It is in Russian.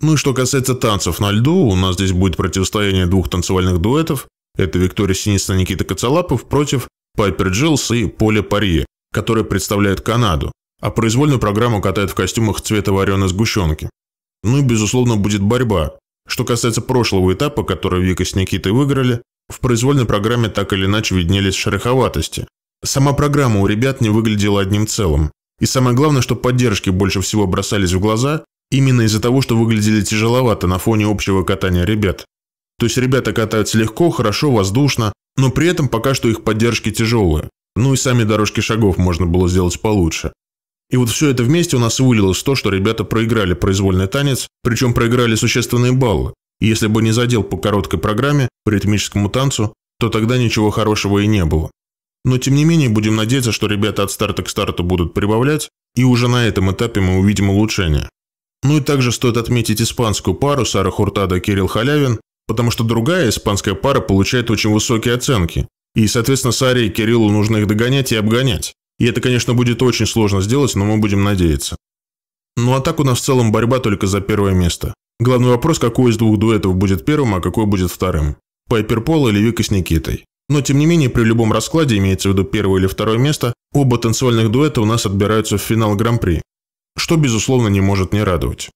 Ну и что касается танцев на льду, у нас здесь будет противостояние двух танцевальных дуэтов. Это Виктория Синицына Никита Коцалапов против Пайпер Джилс и Поля Парье, которые представляют Канаду, а произвольную программу катают в костюмах цвета вареной сгущенки. Ну и, безусловно, будет борьба. Что касается прошлого этапа, который Вика с Никитой выиграли, в произвольной программе так или иначе виднелись шероховатости. Сама программа у ребят не выглядела одним целым. И самое главное, что поддержки больше всего бросались в глаза, Именно из-за того, что выглядели тяжеловато на фоне общего катания ребят. То есть ребята катаются легко, хорошо, воздушно, но при этом пока что их поддержки тяжелые. Ну и сами дорожки шагов можно было сделать получше. И вот все это вместе у нас вылилось в то, что ребята проиграли произвольный танец, причем проиграли существенные баллы. И если бы не задел по короткой программе, по ритмическому танцу, то тогда ничего хорошего и не было. Но тем не менее, будем надеяться, что ребята от старта к старту будут прибавлять, и уже на этом этапе мы увидим улучшение. Ну и также стоит отметить испанскую пару Сара Хуртада и Кирилл Халявин, потому что другая испанская пара получает очень высокие оценки. И, соответственно, Саре и Кириллу нужно их догонять и обгонять. И это, конечно, будет очень сложно сделать, но мы будем надеяться. Ну а так у нас в целом борьба только за первое место. Главный вопрос, какой из двух дуэтов будет первым, а какой будет вторым. Пайпер Пол или Вика с Никитой. Но, тем не менее, при любом раскладе, имеется в виду первое или второе место, оба танцевальных дуэта у нас отбираются в финал Гран-при что, безусловно, не может не радовать.